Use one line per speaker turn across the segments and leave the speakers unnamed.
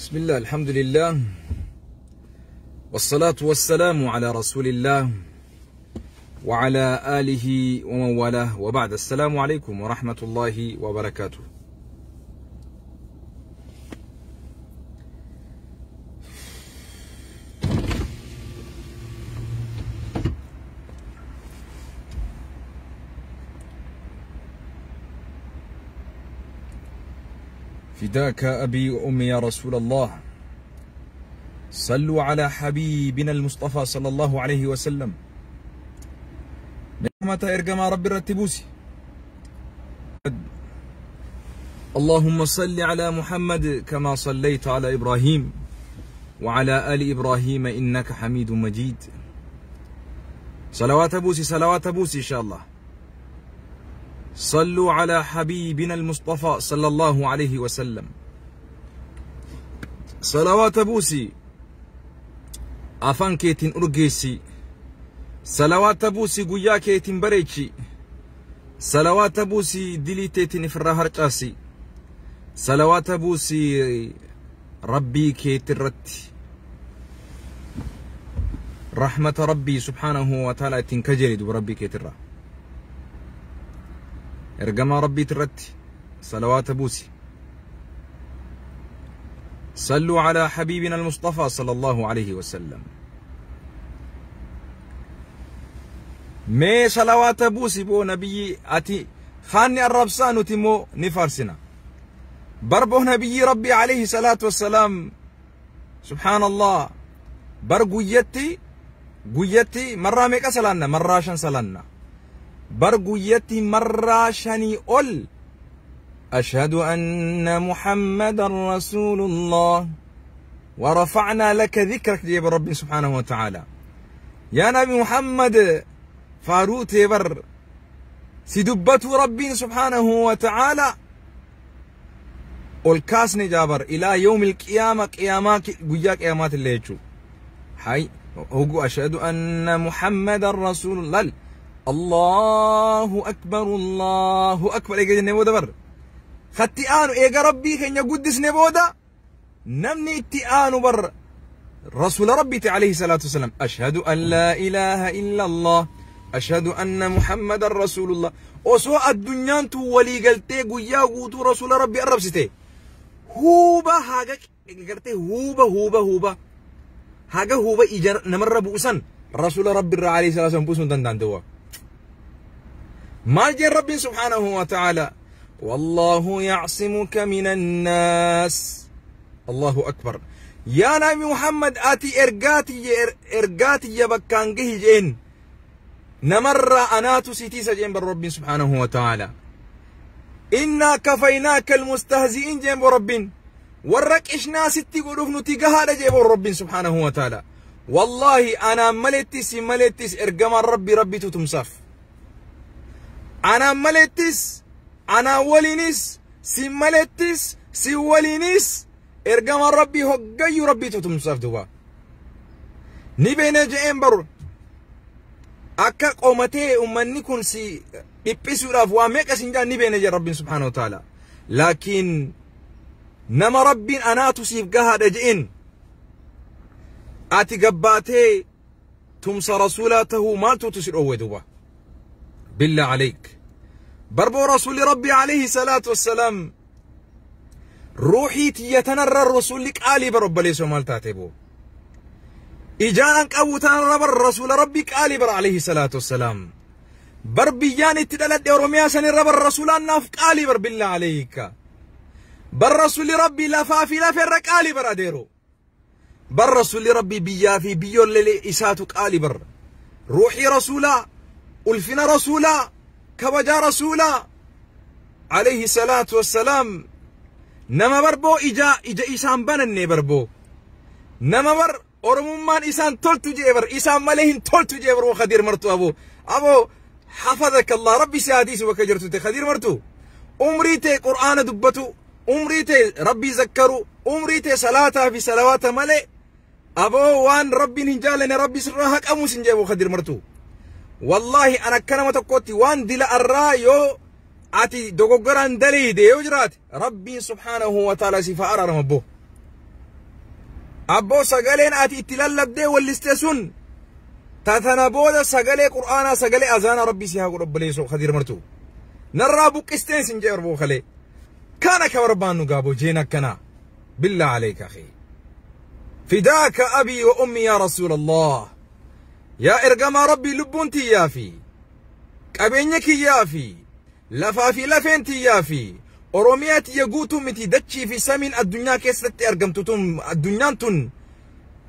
بسم الله الحمد لله والصلاة والسلام على رسول الله وعلى آله ومن والاه وبعد السلام عليكم ورحمة الله وبركاته فداك أبي وأمي يا رسول الله صلوا على حبيبنا المصطفى صلى الله عليه وسلم نعمة إرقما رب الرتبوسي اللهم صل على محمد كما صليت على إبراهيم وعلى آل إبراهيم إنك حميد مجيد صلوات أبوسي صلوات أبوسي إن شاء الله صلوا على حبيبنا المصطفى صلى الله عليه وسلم صلوات بوسي أفان كيتين أرقيسي صلوات بوسي قويا كيتين بريتشي صلوات بوسي دليتين فرهر قاسي صلوات بوسي ربي كيتين رت رحمة ربي سبحانه وتعالى تنكجرد وربي كيتين رت ergamaa ربي ترتي صلوات بوسي صلوا على حبيبنا المصطفى صلى الله عليه وسلم مي صلوات بوسي بو نبي أتي خاني الربسان تيمو نفرسنا بربو نبي ربي عليه الصلاة والسلام سبحان الله بر قويتي قويتي مرة ميكا سلانا مرة شان سلانا برغويتي مرة شني أول أشهد أن محمد رسول الله ورفعنا لك ذكرك يا رب سبحانه وتعالى يا نبي محمد فاروت يبر سدبت ربي سبحانه وتعالى والكاس جابر إلى يوم القيامة قيامات قيا قيامات اللي هاي هو أشهد أن محمد رسول الله الله أكبر الله أكبر إيجا جنة بودا بر خطي آنو إيجا ربي كن يقدس نبودا نمني إتي آنو بر رسول ربي عليه الصلاة والسلام أشهد أن لا إله إلا الله أشهد أن محمد رسول الله وسوء الدنيا تو ولي قلتي قويا قوتو رسول ربي أرب ستي هوبا هاقك قلتي هوبا هوبا هوبا هاقا هوبا إيجا نمر بوسن رسول ربي عليه الصلاة والسلام بوسن دندان دوا ما مارجين ربي سبحانه وتعالى والله يعصمك من الناس الله أكبر يا نبي محمد آتي إرقاتي إرقاتي بكان جهجين نمر أنات سيتيسا سجين بالرب سبحانه وتعالى إنا كفيناك المستهزئين جين برب ورك إشنا ستي نتي نتيقها جين بالرب سبحانه وتعالى والله أنا ملتس ملتس إرقام الرب ربي تتمسف أنا مالتيس أنا ولينيس سي مالتيس سي ولينيس ارغم ربي هقاي ربي تتمساف دوبا نبين جيم برو أكا قومتي أمني كن سي بيبسو راف واميكا سنجا نبين جئ ربي سبحانه وتعالى لكن نما ربي أنا تسيف قهد جئين أتي قباتي تمس رسولاته ما تتسر أوه دوبا بالله عليك بربو رسول ربي عليه الصلاة والسلام روحي تيتنرى الرسول لك آلي برب لي سمال تاتبو إجانا قو تنرى الرسول ربي آلي بر عليه الصلاة والسلام بربيان اتدلت أورميا رب الرسول الناف آلي بر بالله عليك بالرسول ربي لفافي لفرك آلي بر أديرو بالرسول ربي بيافي بيو بيول للي إساتك آلي بر روحي رسولا ألفنا رسولا كبجا رسولا عليه الصلاة والسلام نما بربو إجا إجا إسان بنن بربو نما بر أرمومان إسان تلتو جيبر إسان مليهن تلتو جيبر وخدير مرتو أبو أبو حفظك الله ربي سياديس وكجرتو تخدير مرتو أمري تي قرآن دبتو أمري تي ربي ذكرو أمري تي صلاة في صلوات ملئ أبو وان ربي نجالني ربي سرها أمو سنجيبو خدير مرتو والله انا كنما تقوتي وان دلا الرايو اتي دوغوغران دلي دي وجرات ربي سبحانه وتعالى سيفا ارى ابو ابو سغالين اتي تلال دي والاستسون تاتنا بودا سغالي قرانا سغالي اذان ربي سيها رب لي سو خدير مرتو نرى بو قستين سنجر بو خلي كان كربانو غابو جينا كنا بالله عليك اخي فداك ابي وامي يا رسول الله yaa ergamaa rabbii lubbuun tiyyaa fi qabeenya kiyyaa fi lafaa fi lafeen tiyyaa fi oromiyaa tiyya guutuu miti dachii fi samiin addunyaa keessatti argamtu tun addunyaan tun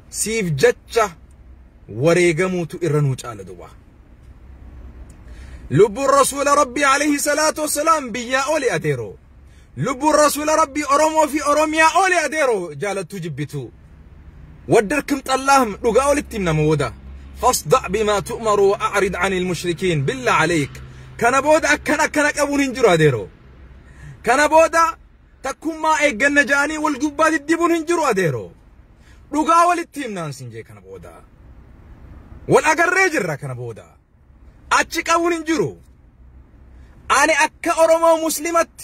siif jecha wareegamuutu irra nuu caala duba. Lubbuun rasuula rabbii alayhi salaatu wasalaam biyyaa oole adeero. Lubbuun rasuula rabbii Oromoo fi Oromiyaa oole adeero jaalattuu jibbitu. Waddarkim xallaaham dhugaa olitti nama wooda. فاصدع بما تؤمر وأعرض عن المشركين بالله عليك كان بودا كان كان كابون هنجرا ديرو كان بودا تكون ما اي جاني والقبات الدبون هنجرا ديرو دوغا والتيم نانسين جي كان بودا والأقر رجرة كان بودا أتشي كابون هنجرو أنا أكا أرمو مسلمات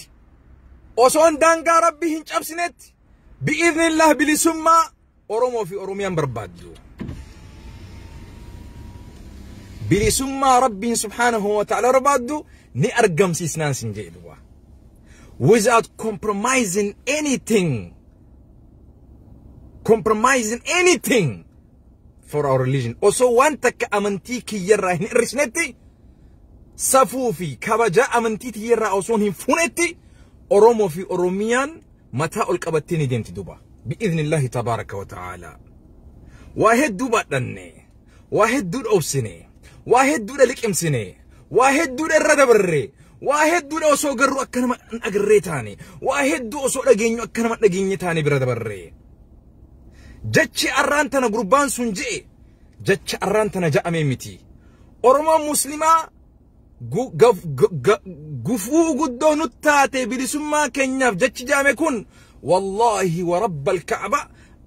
وصون دانغا ربي هنجابسنت بإذن الله سما أرمو في أرميان بربادو bilisummaa rabbiin subhaanahu wataala barbaaddu ni argamsiisnaan sin jee without compromising anything compromising anything for our religion also waan takka amantii kiyyarraa hin صفوفي safuu fi kabaja amantii tiyyarraa osoo hin في oromoo متى oromiyaan mataa دوبا باذن الله تبارك وتعالى واحد دوبا wa واحد waa hedduu واهدو لك امسني واهدو للرد بري واهدو لو سو قرو اكنا ما اقري تاني واهدو سو لقينيو اكنا ما لقيني تاني برد بري جتش ارانتنا قربان سنجي جتش ارانتنا جاء ميمتي oromoon muslimaa gufuu guddoo nuttaate bilisummaa keenyaaf jechi jaame kun wallaahi warabba alkaaba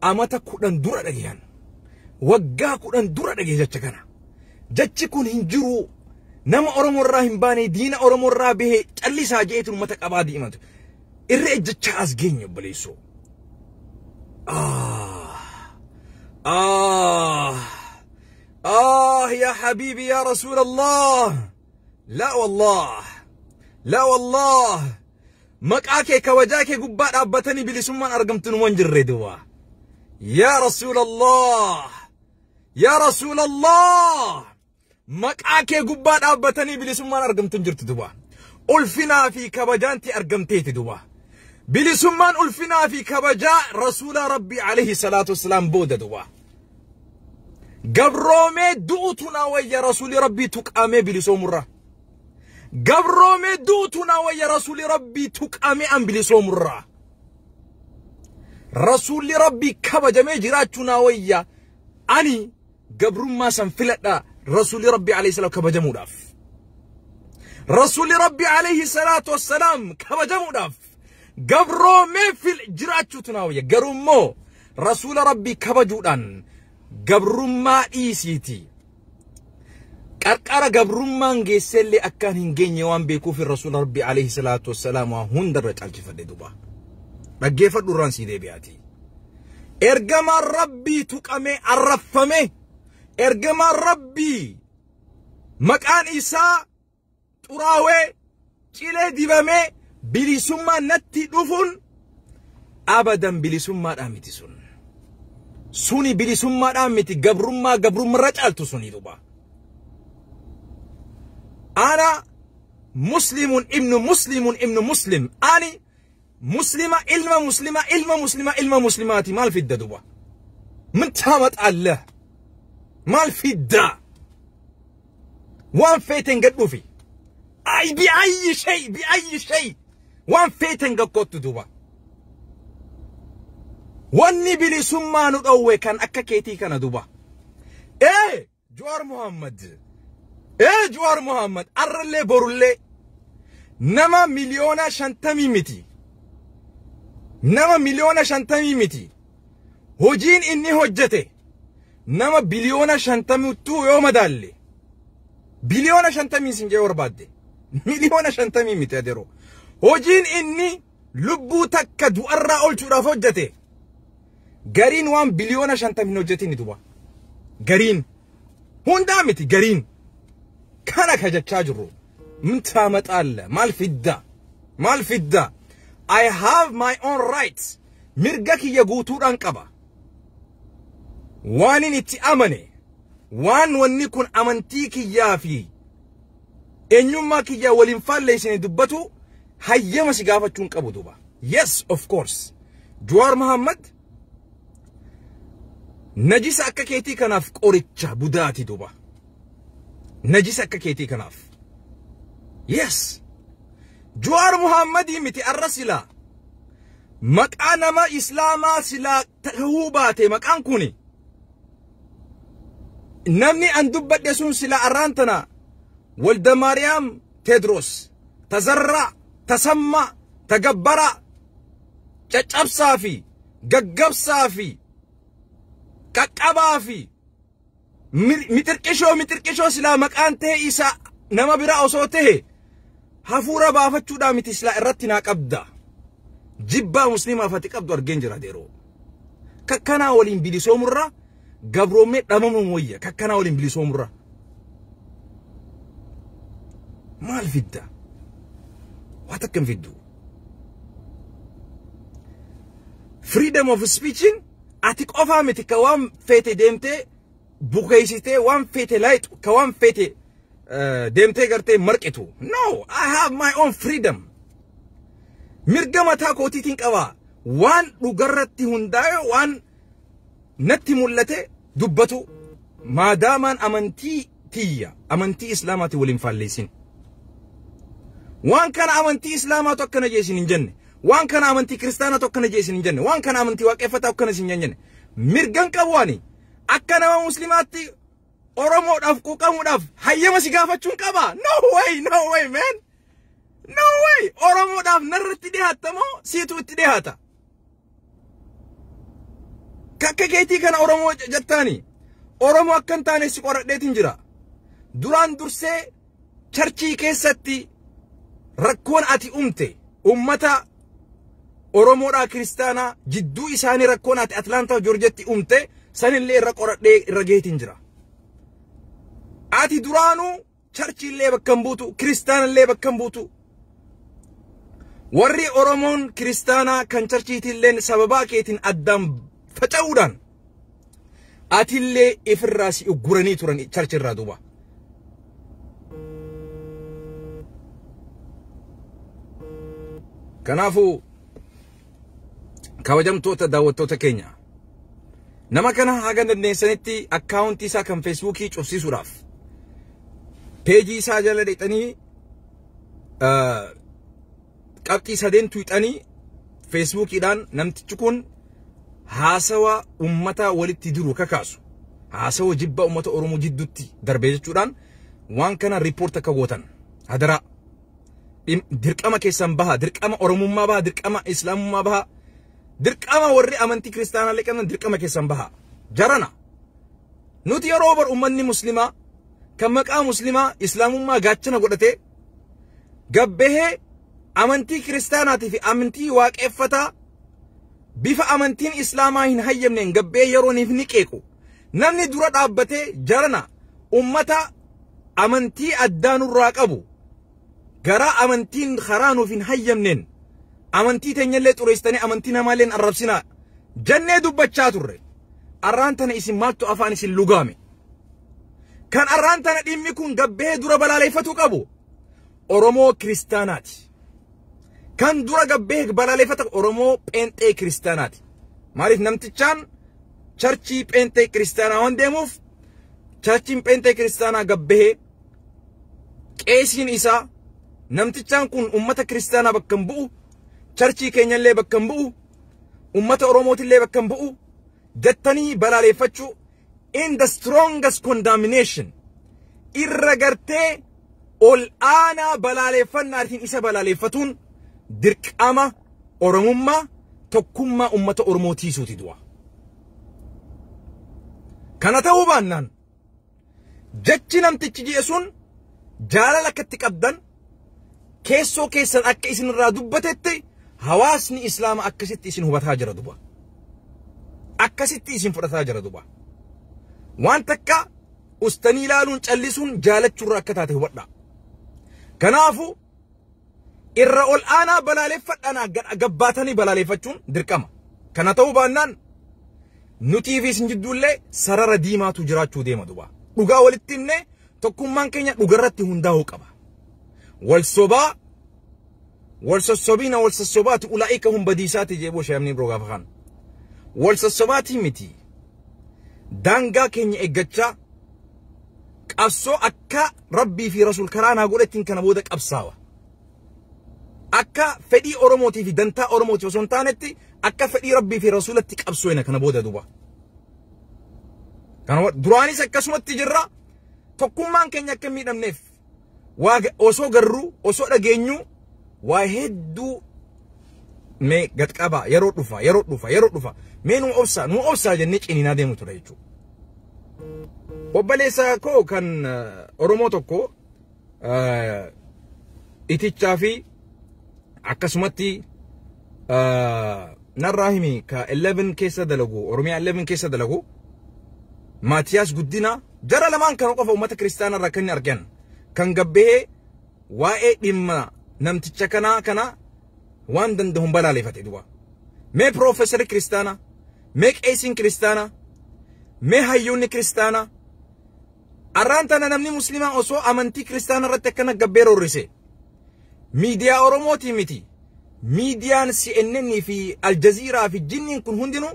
amata kudhan dura dhageeyan waggaa kudhan dura dhagee jecha kana jechi kun hin jiru nama Oromoo irraa hin baane diina Oromoo irraa bahee callisaa jeetu uummata qabaa diimatu irra ejjechaa as geenye obboleessoo. آه يا حبيبي يا رسول الله لا والله لا والله مقاكي كوجاكي قبات أبتني بلسمان أرقمتن وانجر دوا يا رسول الله يا رسول الله maqaa kee gubbaa dhaabbatanii bilisummaan argamtu hin jirtu duba. Ulfinaa fi kabajaanti argamteeti duba. bilisummaan ulfinaa fi kabajaa rasuula rabbii alayhi salaatu wasalaam booda duba. Gabroomee du'utu naa wayya rasuuli rabbii tuqamee bilisoomurra. Gabroomee du'utu naa wayya rasuuli rabbii tuqamee an bilisoomurra. Rasuulli rabbii kabajamee jiraachuu naa wayya ani gabrummaa san filadhaa. رسول ربي عليه السلام كبجمو داف رسول ربي عليه الصلاة والسلام كبجمو داف قبرو مفل جراتشو تناوية قرمو رسول ربي كبجودان قبرما إيسيتي qarqara gabrummaan geessellee akkaan hin geenye waan beekuuf rasuula rabbi alayhi salaatu wassalaam waa hundarra caalchifadhe duba dhaggeeffadhu irraan sii deebi'aati ergamaan rabbii tuqamee arraffame ergamaan rabbii maqaan isaa xuraawee cilee dibamee bilisummaa natti dhufuun abadan bilisummaadhaan miti sun. Suni bilisummaadhaan miti gabrummaa gabrummarra caaltu suni duba. Ana muslimun ibnu muslimun ibnu muslim ani مسلمة إلما مسلمة إلما مسلمة إلما مسلماتي ما الفدة دوا من تامت الله مال في الدا وان فيتن قد بوفي اي باي شيء باي شيء وان فيتن قد قوت دوبا واني بلي سمانو دوه كان اكا كيتي كان دوبا ايه جوار محمد ايه جوار محمد ارلي برلي نما مليونا شنتمي متي نما مليونا شنتمي متي هجين اني هجته nama biliyoona shantamittuu yoo madaalle biliyoona shantamii sin jee barbaadde miliyoona shantamii miti aderoo hojiin inni lubbuu takka du'arraa olchuudhaaf hojjete gariin waan biliyoona shantamin hojjetini duba gariin hundaa miti gariin kana kajachaa jirru mtaa maxaalle maal fidda maal fidda I have my own rights mirga kiyya guutuudhaan qaba waan inni itti amane waan wanni kun amantii kiyyaa fi eenyummaa kiyyaa waliin faallee isin dubbatu hayyama si gaafachuun qabu duuba. Yes, of course. Jawaar Mahammad najisa akka keetii kanaaf qoricha budaati duuba. Najisa akka keetii kanaaf. Yes. Jawaar Muhammadii miti arra silaa maqaa nama islaamaa silaa ta'uu baate maqaan kuni namni an dubbadhe sun silaa arraan tana walda maariyaam teedros tazarra tasamma tagabbara caccabsaa fi gaggabsaa fi qaqqabaa fi mixirqishoo mixirqishoo silaa maqaan ta'e isa nama biraa osoo tahe hafuura baafachuudhaa miti silaa irratti naa qabda jibbaa musliimaaf ati qabdu argeen jira deeroo kakkanaa waliin bilisoomurraa gabroomee dhabamnu wayya kakkanaa waliin bilisoomurra maal fidda waa takkam fiddu freedom of speechin ati qofaa miti ka waan feete deemtee bukeeysitee waan feete layxu ka waan feete deemtee gartee marqitu no i have my own freedom mirga mataa kootiitiin qabaa waan dhugarratti hundaa'e waan natti mul'ate dubbatu maadaamaan amantii tiyya amantii islaamaati waliin faalleessin. Waan kana amantii islaamaatu akkana jeesin hin jenne. Waan kana amantii kiristaanaatu akkana jeesin hin jenne. Waan kana amantii waaqeffataa akkana sin jenne. Mirgan qabu ani akka nama muslimaatti Oromoodhaaf quuqamuudhaaf hayyama si gaafachuun qaba. No way, no way man. No way. Oromoodhaaf narratti dhiyaatamoo siitu itti dhiyaata. kakka keetii kana oromoo jettaani oromoo akka hin taane si qoradheetiin jira duraan dursee charchii keessatti rakkoon ati umte ummata oromoodhaa kiristaanaa jidduu isaanii rakkoon ati atlanta joorjetti umte sanillee irra qoradhee irra ati duranu charchi bakka hin buutu kiristaanallee bakka hin buutu warri oromoon kiristaanaa kan charchiitiilleen sababaa keetiin addaan faca'uudhaan atillee ifirraa si ugguranii turan charchi irraa duuba. Kanaafuu kabajamtoota daawwattoota keenya nama kana haga dandeessanitti akkaawuntii isaa kan feesbuukii cufsiisuudhaaf peejii isaa jala dhiixanii qabxii sadeentu hixanii feesbuukiidhaan namtichi kun haasawa ummata walitti jiru kakaasu haasawa jibba ummata oromoo jidduutti darbee jechuudhaan waan kana riipoort akka gootan hadaraa dirqama keessan baha dirqama oromummaa baha dirqama islaamummaa baha dirqama warri amantii kiristaanaa liqannan dirqama keessan baha jarana nuti yeroo bar ummanni muslimaa kan maqaa muslimaa islaamummaa gaachana godhatee gabbahee amantii kiristaanaatii fi amantii waaqeffataa bifa amantiin islaamaa hin hayyamneen gabbee yerooniif ni qeequ namni dura dhaabbatee jarana ummata amantii addaanurraa qabu garaa amantiin karaa nuuf hin hayyamneen amantii teenyallee xureessitanii amantii namaallee hin arrabsinaa jannee dubbachaa turre arraan tana isin maaltu afaan isin lugaame kan arraan tana dhimmi kun gabbee dura balaaleffatuu qabu oromoo kiristaanaati. kan dura gabbee balaaleeffata Oromoo pheenxee ti. Maaliif namtichaan charchii pheenxee kiristaanaa waan deemuuf charchiin pheenxee kiristaanaa gabbee qeesiin isaa namtichaan kun ummata kiristaanaa bakka hin bu'u charchii keenyallee bakka hin bu'u ummata Oromootillee bakka hin bu'u jattanii balaaleeffachuu in the strongest irra gartee ol aanaa ittiin isa balaaleeffatuun. dirqama oromummaa tokkummaa ummata oromoo tiisuuti du'a. Kana ta'uu baannaan jechi namtichi ji'e sun jaalala akkatti qabdan keessoo keessan akka isinirraa dubbatetti hawaasni islaama akkasitti isin hubataa jira duba. Akkasitti isin fudhataa jira duba. Waan takka ustaanii ilaaluun callisuun jaalachuurra akka taate hubadha. Kanaafuu irra ol aanaa balaaleffadhanaa gabbaatanii balaaleffachuun dirqama. Kana ta'uu baannaan nutiifis jiddullee sarara diimaatu jiraachuu deema duba. Dhugaa walitti himnee tokkummaan keenya dhugarratti hundaa'uu qaba. Wal sobaa wal sossobiina wal sossobaati ulaa'ika humbadiisaati jeeboo shaamni biroo gaafa kan. Wal sossobaatii miti daangaa keenya eeggachaa qabsoo akka rabbii fi rasuul karaa naa godhe ittiin kana booda qabsaawa. akka fedhii Oromootii fi dantaa Oromootii osoo hin taanetti akka fedhii Rabbii fi Rasuulatti qabsoona kana booda duuba. Kana duraanis akkasumatti jirra tokkummaan keenya akka hin miidhamneef osoo garruu osoo dhageenyu waa hedduu mee gad qaba yeroo dhufa yeroo dhufa yeroo dhufa mee nu obsa nu obsa jennee cininaa deemu ture jechuudha. Obboleessa koo kan Oromoo tokko itichaa fi akkasumatti narraa himi ka 11 keessa dalagu oromiyaa 11 keessa dalagu maatiyaas guddina jara lamaan kana qofa uummata kiristaanarraa kan argan kan gabbee waa'ee dhimma namticha kanaa kana waan danda'uun balaaleffate duba mee piroofeesarri kiristaana mee qeesiin kiristaana mee hayyoonni kiristaana arraan tana namni musliimaa osoo amantii kiristaana irratti akkana gabbee roorrise ميديا أوروموتي متي ميديان سي ان ان في الجزيرة في الجنين كن هندنو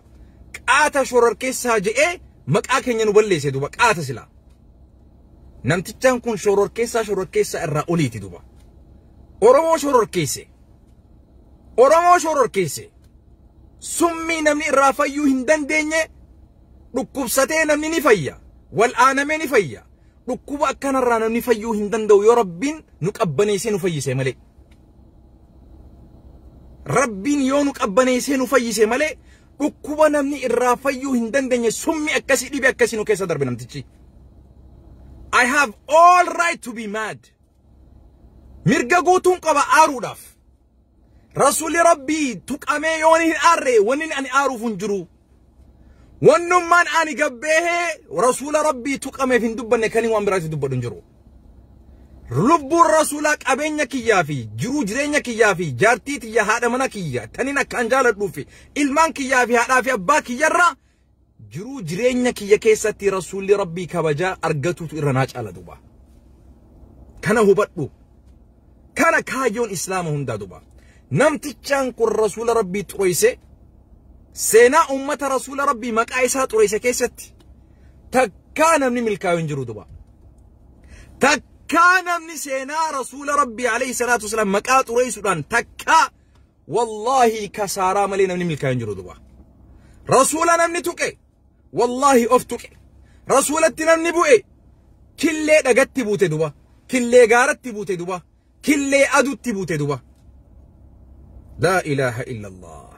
قاتا شرر كيسا جئ مقا كنين وليس دوبا قاتا سلا نمتجان كن شرر كيسا شرر كيسا الرأوليتي دوبا أورومو شرر كيسي Oromoo shororkeesse summii namni irraa fayyuu hin dandeenye dhukkubsatee namni ni fayya wal'aanamee ni fayya dhukkuba akkanarraa namni fayyuu hin danda'u yoo rabbiin nu qabbaneessee nu fayyise malee. rabbiin yoo nu qabbaneessee nu fayyise malee dhukkuba namni irraa fayyuu hin dandeenye summi akkasii dhibe akkasii nu keessa darbe I have all right to be mad. Mirga guutuun qaba aaruudhaaf. Rasuulli rabbii tuqamee yoon hin aarre wanni ani aaruuf hin jiru. Wannummaan ani gabbee rasuula rabbii tuqameef hin dubbanne kan hin waan biraatti dubbadhu lubbuun rasuulaa qabeenya kiyyaa fi jiruu jireenya kiyyaa fi jaartii tiyya haadha mana kiyya tanin akkaan jaaladhuu fi ilmaan kiyyaa fi haadhaa fi abbaa kiyyarraa jiruu jireenya kiyya keessatti rasuulli rabbii kabajaa argatuutu irra naa caala duba. Kana hubadhu. Kana kaayyoon islaama hundaa duba. Namtichaan kun rasuula rabbii xureesse seenaa uummata rasuula rabbii maqaa isaa xureesse keessatti takkaa namni milkaa'u hin jiru duba. Takka كان من سينا رسول ربي عليه الصلاة والسلام مكات رئيس الآن تكا والله كسارا ملينا من ملكا ينجرو دوا رسول نمني توكي والله أفتوكي رسول نمني بوئي كله دقت بوت دوا كله غارت بوت دوا كله أدت بوت دوا لا إله إلا الله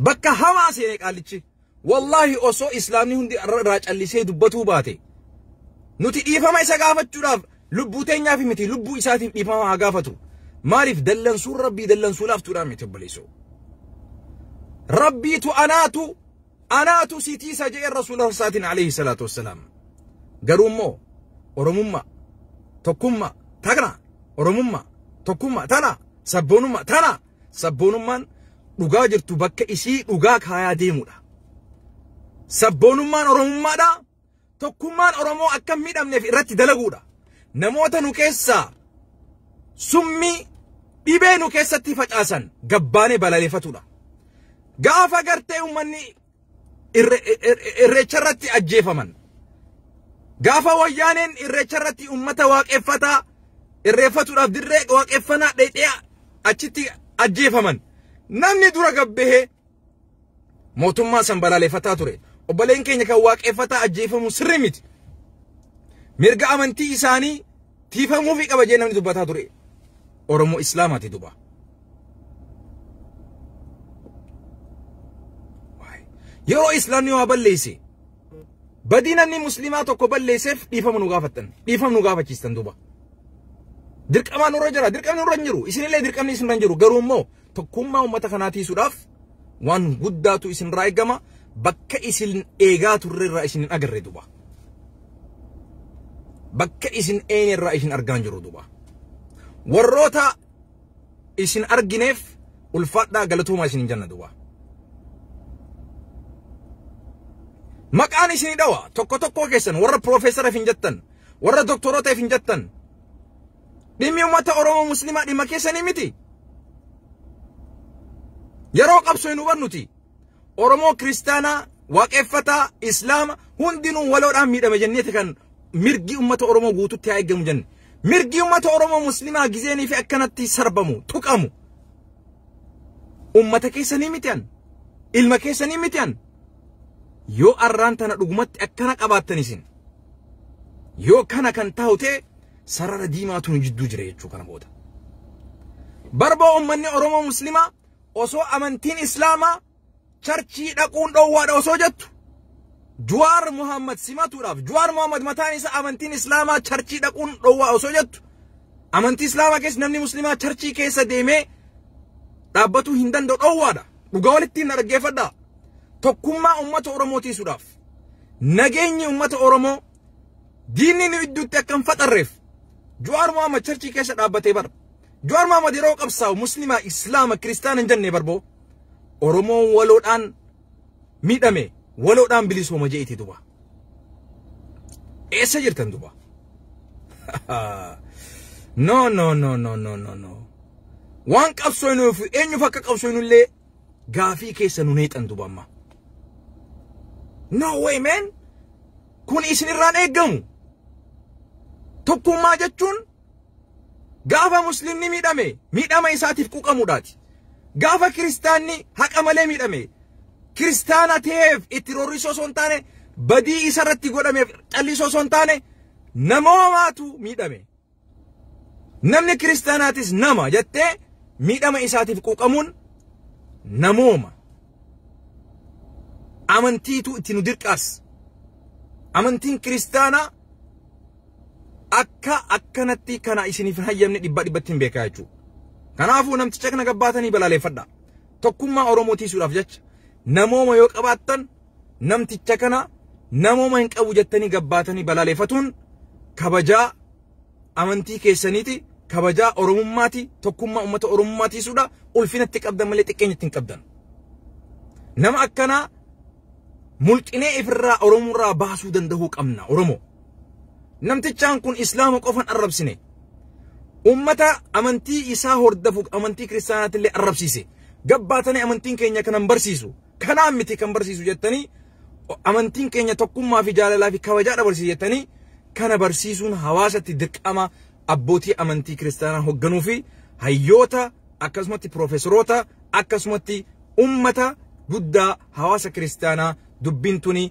بكا هوا سينك قالتشي والله أصو إسلامي هندي راج اللي سيدو باتو باتي نوتي إيفا ما إساقافت جراف lubbuu teenyaaf miti lubbuu isaatiif dhiifama haa gaafatu maaliif dallansuun rabbii dallansuudhaaf tuudhaan miti obboleessoo rabbiitu anaatu anaatu sitiisa jedheen rasuula isaatiin alayhi salaatu wassalaam garuu immoo oromummaa tokkummaa tana oromummaa tokkummaa tana sabboonummaa tana sabboonummaan dhugaa jirtu bakka isii dhugaa kaayaa deemudha sabboonummaan oromummaadha tokkummaan oromoo akka hin miidhamneef irratti dalaguudha namoota nu keessaa summii dhibee nu keessatti facaasan gabbaanee balaleeffatudha. Gaafa gartee uummanni irreecharratti ajjeefaman gaafa wayyaaneen irreecharratti uummata waaqeffataa irreeffatuudhaaf dirree waaqeffannaa dheedhee achitti ajjeefaman namni dura gabbahee mootummaa san balaaleeffataa ture obboleen keenya kan waaqeffataa ajjeefamu sirri miti mirga amantii isaanii tiifamuu fi qaba jee namni dubbataa ture oromoo islaamaati duba yeroo islaamni waa balleeyse badii namni muslimaa tokko balleesseef dhiifama nu gaafattan dhiifama nu gaafachiistan duba dirqamaa nurra jira dirqamni nurra hin jiru isinillee dirqamni isin hin jiru garuu immoo tokkummaa uummata kanaa tiisuudhaaf waan guddaatu isin raa eegama bakka isin eegaa turre irraa isin hin agarre duba. bakka isin eenyirraa isin argaan jiru duba warroota isin argineef ulfaadhaa galatuumaa isin hin janna duba maqaan isinii dhawa tokko tokko keessan warra piroofeesaraaf hin jettan warra doktorootaf hin jettan dhimmi ummata oromoo muslimaa dhimma keessanii miti yeroo qabsu hin hubannuti oromoo kiristaanaa waaqeffataa islaama hundinuu waloodhaan miidhame jenneeti kan مرجي أمته أورومو غوتو تياي جمجن مرجي أمته أورومو مسلمة غزيني في أكنتي سربمو تكامو أمته كيسني ميتان إلما كيسني ميتان يو أرانت أنا رغمت أكنك أباتني سين يو كان كان تاوتي سرر ديما تون جدو جريت شو كان بودا بربا أمني أورومو مسلمة أصو أمنتين إسلاما شرشي لكون دوار أصو جتو Juwaar Muhammad simatuudhaaf Juwaar Muhammad mataan isaa amantiin Islaamaa charchii dhaquun dhowwaa osoo jettu amantii Islaamaa keessa namni Muslimaa charchii keessa deemee dhaabbatuu hin danda'u dhowwaadha. Dhugaa walitti hin dhaggeeffadha. Tokkummaa uummata Oromoo tiisuudhaaf nageenyi uummata Oromoo diinni nu idduutti akka hin faxarreef Juwaar Muhammad charchii keessa dhaabbatee bara. Juwaar Muhammad yeroo qabsaa'u Muslimaa Islaama Kiristaana hin jennee barboo Oromoon waloodhaan miidhame. ولو دام بليس وما جئت دوبا ايه سجرتن دوبا نو نو نو نو نو نو نو وان قبسو انو يفو اي نفاق قبسو انو اللي غافي كيسا نونيت ان دوبا ما نو وي من كون اسن الران ايه قم توقو ما جتشون غافة مسلم ني ميدامي ميدامي ساتف كوكا مودات غافة كريستاني حق امالي ميدامي kiristaana ta'eef itti roorri osoo hin taane badii isa irratti godhameef callisoo osoo hin taane namoomaatu miidhame. Namni kiristaanaatis nama jettee miidhama isaatiif quuqamuun namooma. Amantiitu itti nu dirqaas. Amantiin kiristaanaa akka akkanatti kana isiniif hayyamne dhibba dhibbatti hin beekaa jechuudha. Kanaafuu namticha kana gabbaatanii balaaleffadha. Tokkummaa Oromootii suudhaaf jecha. namooma yoo qabaattan namticha kana namooma hin qabu jettanii gabbaatanii balaleeffatuun kabajaa amantii keessaniiti kabajaa oromummaati tokkummaa uummata oromummaatiisuudha ulfinatti qabdan malee xiqqeenyatti hin qabdan nama akkanaa mulqinee ifirraa oromurraa baasuu danda'uu qabna oromoo namtichaan kun islaama qofan arrabsine ummata amantii isaa hordafu amantii kiristaanaatillee arrabsiise gabbaatanii amantiin keenya kanan barsiisu kanaan miti kan barsiisu jettanii amantiin keenya tokkummaa fi jaalalaa fi kabajaadha barsiisu jettanii kana barsiisuun hawaasatti dirqama abbootii amantii kiristaanaa hogganuu fi hayyoota akkasumatti piroofeesoroota akkasumatti ummata guddaa hawaasa kiristaanaa dubbiin tuni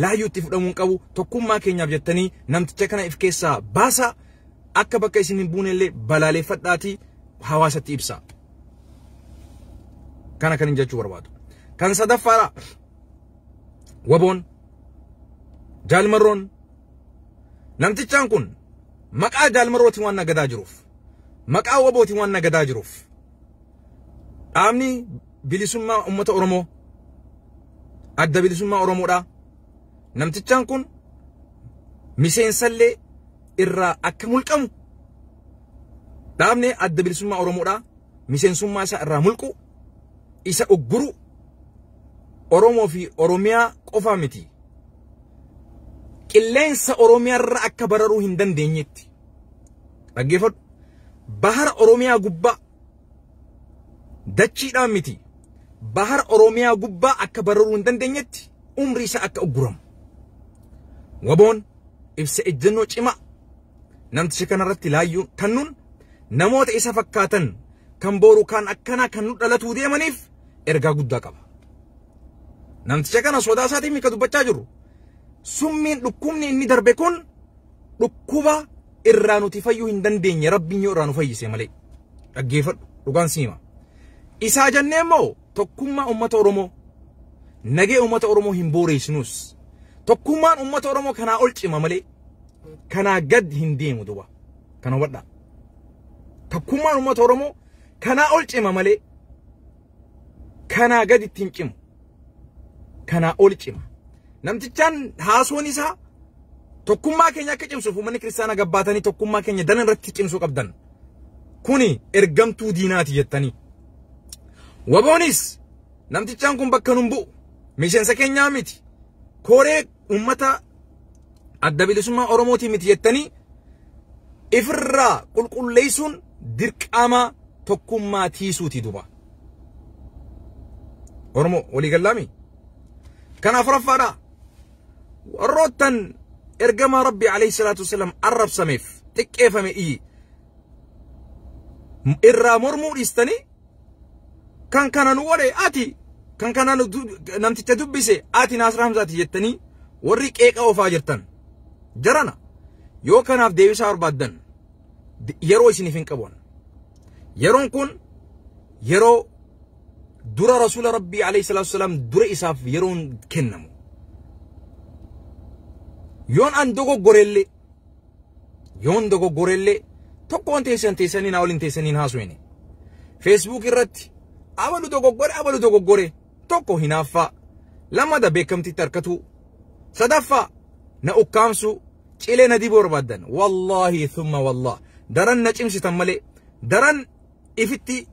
laayyuutti fudhamuun qabu tokkummaa keenyaaf jettanii namticha kana if keessaa baasa akka bakka isin hin buune illee balaaleeffadhaatii hawaasatti ibsa. Kana kan hin jechuu barbaadu. ተንሰደፋራ ወቦን ጃልመሮን namtichaan kun maqaa jaalmarrootiin waan nagadaa jiruuf maqaa wabootiin waan nagadaa jiruuf dhaabni bilisummaa ummata Oromoo adda bilisummaa Oromoodha. Namtichaan kun miseensallee irraa akka mulqamu dhaabni adda bilisummaa Oromoodha. Miseensummaa isaa irraa mulqu isa ugguru Oromoo fi Oromiyaa qofa miti. Qilleensa Oromiyaarra akka bararuu hin dandeenyetti. Dhaggeeffadhu. Bahara Oromiyaa gubbaa dachiidhaan miti. bahar Oromiyaa gubbaa akka bararuu hin dandeenyetti umrii isaa akka ugguramu. Waboon ibsa ejjennoo cimaa namticha kanarratti laayyuun tannuun namoota isa fakkaatan kan booru kaan akkanaa kan nu dhalatuu deemaniif ergaa guddaa qaba. Namticha kana sodaa isaatiin miika dubbachaa jirru. Summiin dhukkubni inni darbe kun dhukkuba irraa nuti fayyuu hin dandeenye rabbiin yoo irraa nu fayyise malee. Dhaggeeffadhu dhugaan siima. Isaa jennee immoo tokkummaa uummata Oromoo nagee uummata Oromoo hin booreessinus tokkummaan uummata Oromoo kanaa ol cima malee kanaa gad hin deemu duba. Kana hubadhaa. Tokkummaan uummata Oromoo kanaa ol cima malee kanaa gad ittiin cimu. kanaa ol cima namtichaan haasuun isaa tokkummaa keenya akka cimsuuf uummanni kiristaanaa gabbaatanii tokkummaa keenya danan irratti cimsuu qabdan kuni ergamtuu diinaati jettanii. Waboonis namtichaan kun bakka nun bu'u miseensa keenyaa miti kooree uummata adda bilisummaa Oromootii miti jettanii ifirraa qulqulleessuun dirqama tokkummaa tiisuuti duba. Oromoo walii gallaami? كان أفرف أنا وروتن إرجما ربي عليه الصلاة والسلام أرب سميف تك إيه إيه إرى مرمور إستني كان كان نوالي آتي كان كان نمتي تدبسي آتي ناس رمزاتي يتني وريك إيه أو فاجرتن جرانا يو كان أف ديوس أربادن يروي سنفين كبون يرون كون يرو dura rasuula rabbii alayhi salaatu wasalaam dura isaaf yeroon kennamu yoon an dogoggorellee yoon dogoggorellee tokkoon teessan teessaniin haa waliin teessaniin haasuwene feesbuuk irratti abalu dogoggore abalu dogoggore tokko hinaaffaa lamada beekamtitti harkatu sadaffaa na ukkaamsu cilee na dibuu barbaaddan wallaahi thumma wallah daran na cimsitan malee daran ifitti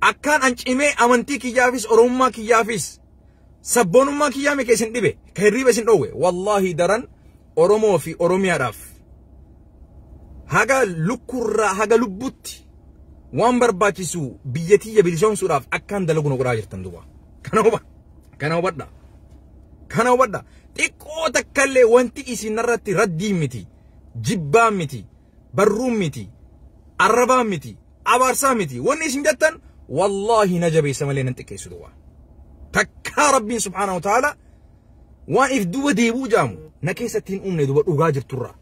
akkaan an cimee amantii kiyyaafis oromummaa kiyyaafis sabboonummaa kiyyaa mika isin dhibe ka hirriiba isin dhoowwe wallaahi daran oromoo fi oromiyaadhaaf haga lukkurraa haga lubbutti waan barbaachisu biyya tiyya bilisoomsuudhaaf akkaan dalagu nogoraa jirtan duba kana huba kana hubadha kana hubadha xiqqoo takkallee wanti isinarratti raddii miti jibbaa miti barruun miti arrabaa miti abaarsaa miti wanni isin jettan والله نجبي سملي ننتكي سدوا تكا ربي سبحانه وتعالى وان اف ديبو جامو نكيسة تين امني دو اغاجر ترى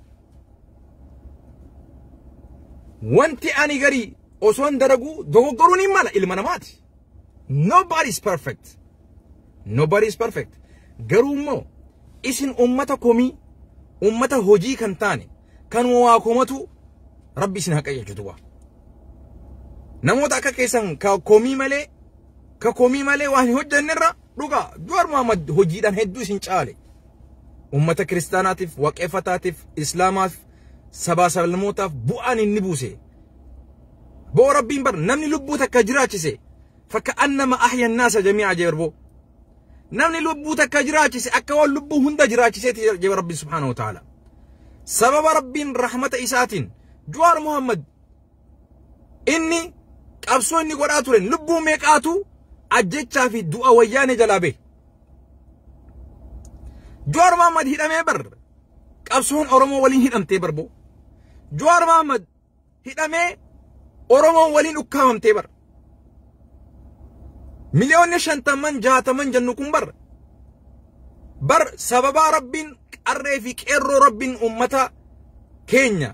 وانتي اني غري اوسوان درقو دو قروني إلي الما نمات nobody is perfect nobody is perfect غرو امو اسن امتا كومي امتا هوجي كانتاني كانوا واكومتو ربي سنها كي يجدوا نموت أكا كيسان كومي مالي كومي مالي وان هجة نرى لغا دوار محمد هجي هدو سنچالي أمتا كريستاناتف وكيفتاتف إسلاماتف سبا سلموتاف بوان النبوسي بو ربين بر نمني لبوتا كجراتي سي فكأنما أحيا الناس جميعا جيربو نمني لبوتا كجراتي سي أكا واللبو هند جراتي سي جيب رب سبحانه وتعالى سبب ربين رحمة إساتين جوار محمد إني qabsoo inni godhaa turen lubbuu meeqaatu ajjechaa fi du'a wayyaane jalaa bee Jowaar Mahammad hidhamee bar qabsoon Oromoo waliin hidhamtee barbo Jowaar Mahammad hidhamee Oromoon waliin ukkaamamtee bar miliyoonni shantaman jaataman jannu kun bar bar sababaa rabbiin qarree fi qeerroo rabbiin uummata keenya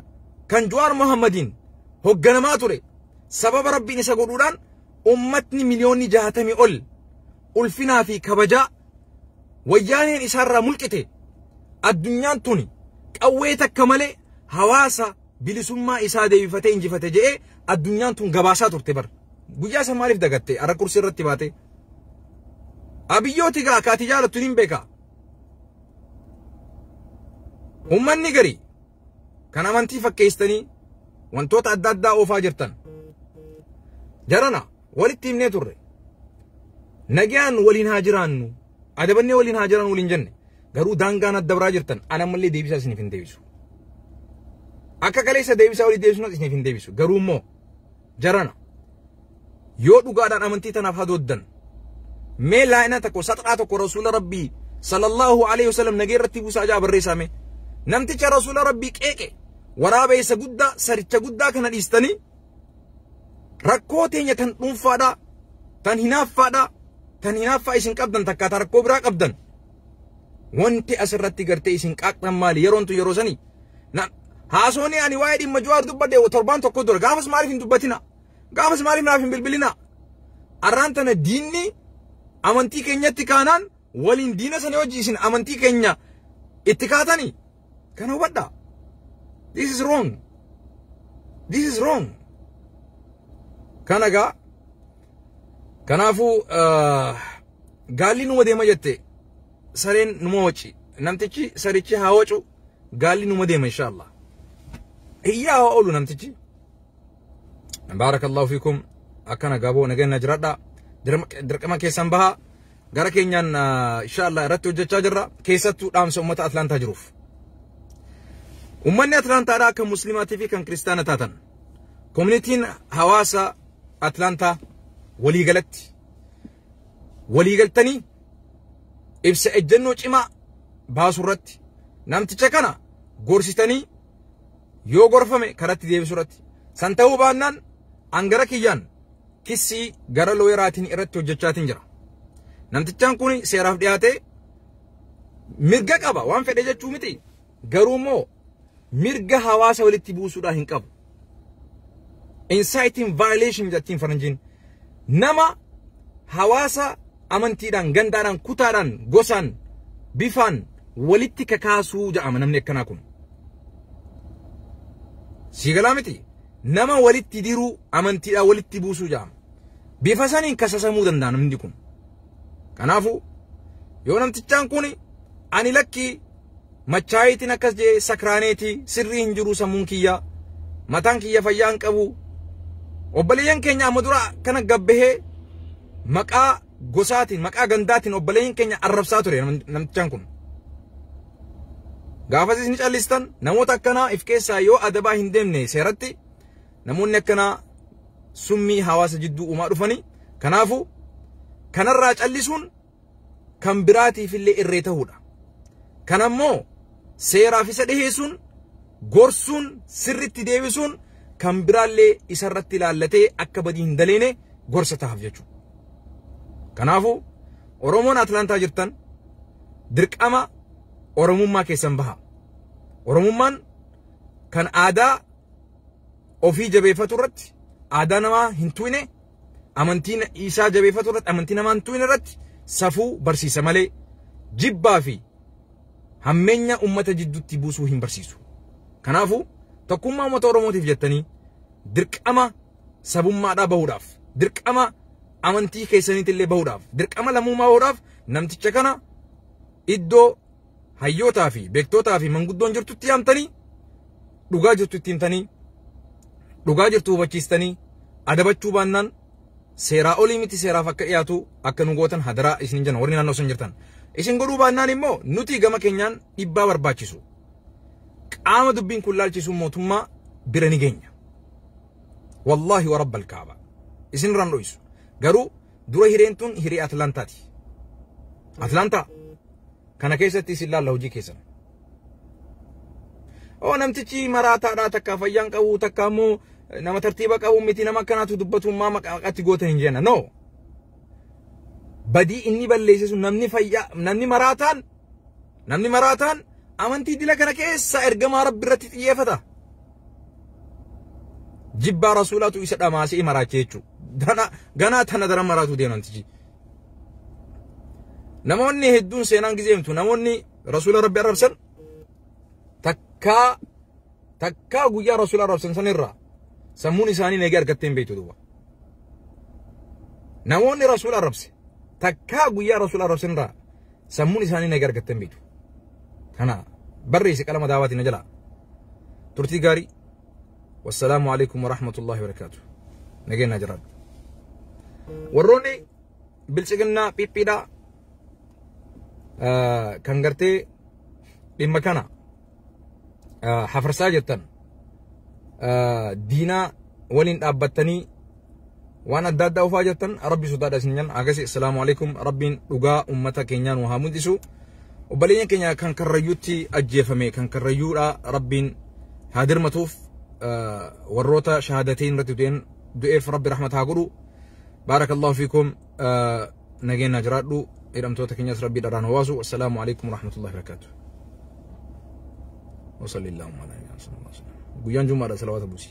kan Jowaar Mahaammadiin hogganamaa ture سبب ربي نسا أمتني مليوني جهتمي أول أول فينا في كبجا وياني إسار را ملكتي الدنيا توني كويتك كمالي هواسا بلسما إسا دي فتين جي فتي جي الدنيا تون غباسا ترتبر بجاسا سمالف دقاتي أرى كرسي رتباتي أبي يوتيكا كاتجالة تنين بيكا أمان نيغري كان منتي فكيستني وانتوت عدد دا أوفا jarana walitti himnee turre nagayaan waliin haa jiraannu adabannee waliin haa jiraannu waliin jenne garuu daangaan adda biraa jirtan anammallee deebisaa isiniif hin deebisu akka kaleessa deebisaa waliin deebisuun isiniif hin deebisu garuu immoo jarana yoo dhugaadhaan amantii tanaaf hadooddan mee laa'ina tokko saxaa tokko rasuula rabbii sallallahu alayhi wasallam nagee irratti buusaa ajaa barreessame namticha rasuula rabbii qeeqe waraaba isa guddaa saricha guddaa kana dhiistanii Rakote nya tan fada, tan hinaaffaadha tan hinaaffaa isin qabdan takata ta rakkoo qabdan wanti asratti garte isin qaqdan mali yeroon tun yeroo sanii hasoni ani waidi majwar jawaar dubbadhe torban tokko dura gaafas maaliif hin dubbatina gaafas bilbilina arranta na dinni amanti kenya tikanan walin dina sana oji isin amanti kenya itti kana wadda this is wrong this is wrong kanagaa kanaafuu gaalli numa deema jettee sareen numa waci namtichi sarichi haa wacu gaalli numa deema inshaallah hiyyaa haa oolu namtichi baarakallahu fiikum akka nagaaboo nageenya jiraadha dirqama keessan bahaa gara keenyaan inshaallah irratti hojjechaa jirra keessattuu dhaamsa uummata atlaantaa jiruuf ummanni atlaantaadhaa kan musliimaatii fi kan kiristaana taatan koomunitiin hawaasaa Atlaantaa waliigalatti waliigaltanii ibsa ejjennoo cimaa baasurratti namticha kana gorsitanii yoo gorfame karatti deebisurratti san ta'uu baannaan angara kiyyaan kissii gara looyeraatiin irratti hojjechaatin jira. Namtichaan kun seeraaf dhiyaatee mirga qaba waan fedhe jechuu miti garuu immoo mirga hawaasa walitti buusuudhaan hin qabu. inciting violation with the team hawaasa amantiidhaan gandaadhaan kutaadhaan gosaan bifaan walitti kakaasuu jedhama namni akkanaa kun Sigalamiti nama walitti diruu amantiidhaan walitti buusuu jedhama bifa saniin Kanafu danda'a namni kun kanaafu yoo namtichaan kun ani lakkii machaayitiin akkas jee sakraaneetii sirrii Obboleeyyan keenya amma dura akkana gabbahee maqaa gosaatiin maqaa gandaatiin obboleeyyan keenya arrabsaa ture namichaan kun. Gaafas ni callistan namoota akkanaa if keessaa yoo adabaa hin deemne seeratti namoonni akkanaa summii hawaasa jidduu uumaa dhufanii kanaafu kanarraa callisuun kan biraatiif illee irree ta'uudha. seeraa seeraaf isa dhiheessuun gorsuun sirritti deebisuun kan biraallee isarratti ilaallatee akka badii hin daleene gorsa taa'aaf jechuudha. Kanaafuu Oromoon Atilaantaa jirtan dirqama Oromummaa keessan baha. Oromummaan kan aadaa ofii jabeeffatu irratti aadaa namaa hin tuine amantii isaa jabeeffatu irratti amantii namaa hin tuine irratti safuu barsiisa malee jibbaa fi hammeenya uummata jidduutti buusuu hin barsiisu. Kanaafuu tokkummaa uummata Oromootiif jettanii dirqama sabummaadhaa bahuudhaaf dirqama amantii keessaniitillee bahuudhaaf dirqama lammummaa bahuudhaaf namticha kana iddoo hayyootaa fi beektotaa fi manguddoon jirtutti yaamtanii dhugaa jirtu ittiin tanii dhugaa jirtu hubachiistanii adabachuu baannaan seeraa olii miti seeraaf akka dhiyaatu akka nu gootan hadaraa isin jana warri naannoo sun jirtan isin godhuu baannaan immoo nuti gama keenyaan dhibbaa barbaachisu. qaama dubbiin kun laalchisuun mootummaa bira ni geenya. Wallaahi warabba alkaaba. Isin ran dho'isu. Garuu dura hireen tun hiree Atlaantaati. Atlaantaa kana keessatti isin laalla hojii keessan. Oo namtichi maraataadhaa takka fayyaan qabu takka ammoo nama tartiiba qabu miti nama akkanaatu dubbatuun maa maqaatti goota hin jenna. No. Badii inni balleessisu namni fayyaa namni maraataan namni maraataan amantii dila kana keessa ergamaa rabbi irratti xiyyeeffata. Jibbaa rasuulaatu isa dhamaasee maraacha jechuudha. Ganaa tana daran maraatu deemamtichi. Namoonni hedduun seenaan gizeemtu namoonni rasuula rabbi arrabsan takkaa takkaa guyyaa rasuula arrabsan sanirraa sammuun isaanii neegee argattee hin beektu duuba. Namoonni rasuula arrabse takkaa guyyaa rasuula irraa sammuun isaanii neegee argattee hin beektu. Kanaaf. barreesse qalama daawaatiin jala turtii gaarii wassalaamu alaikum warahmatullahi wabarakaatu nageenyaa jiraadhu warroonni bilchiginnaa phiphiidhaa kan gartee dhimma kana hafarsaa jettan diinaa waliin dhaabbattanii waan adda addaa ufaa jettan rabbi sodaadha isin jan akkasi assalaamu alaikum rabbiin dhugaa ummata keenyaa nu haa mul'isu وبلين كنيا كان كريوتي أجيفمي كان كريورا ربين هادر متوف آه وروتا شهادتين رتوتين دؤيف ربي رحمتها قلو بارك الله فيكم آه نجينا جرادو إرم توتا كنياس ربي دران هواسو والسلام عليكم ورحمة الله وبركاته وصلي اللهم على نبينا صلى الله عليه وسلم قيان جمعة صلوات أبوسي